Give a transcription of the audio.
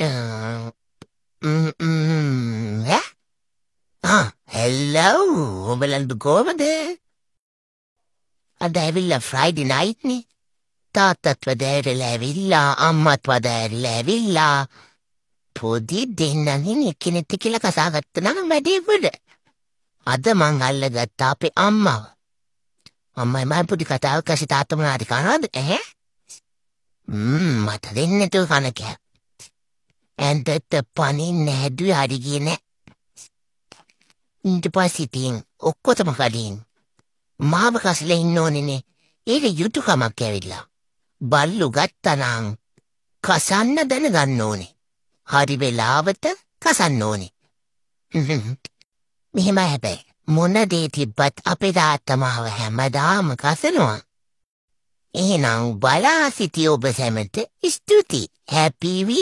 Uh, mm, mm, හෙල්ලව් උඹලන්දු කෝමද අද ඇවිල්ලා ෆ්‍රයිඩි නයිට්නේ තාත්තත්ව දෑරල ඇවිල්ලා අම්මත්ව දෑරල ඇවිල්ලා පොදි දෙන්නනින් එක්කෙනෙත්ත කියලා කසාගත්ත නම් වැඩේපුඩ අද මං අල්ල ගත්තා අපේ අම්මාව අම්මයි මයි පුඩි කතාව කසි තාත්තමනාරි කනවද ඇහැ මට දෙන්නතු කනකෑ and that the පනින් හැදුව හරි කියන ඉන්ට පස්සිතින් ඔක්කොතම කලින් මාව කසල ඉන්න ඕනෙනේ ඒක යුතුකමක් ඇවිල්ලා බල්ලු ගත්තනං කසන්න දැනගන්න ඕනේ හරි වෙලාවට කසන්න ඕනේ මෙහෙම හැබැයි මොන දේ තිබ්බත් අපේ තාත්තමාව හැමදාම කසනවා එහෙනම් බලා සිටි ඔබ සැමට ස්තුති හැපිවි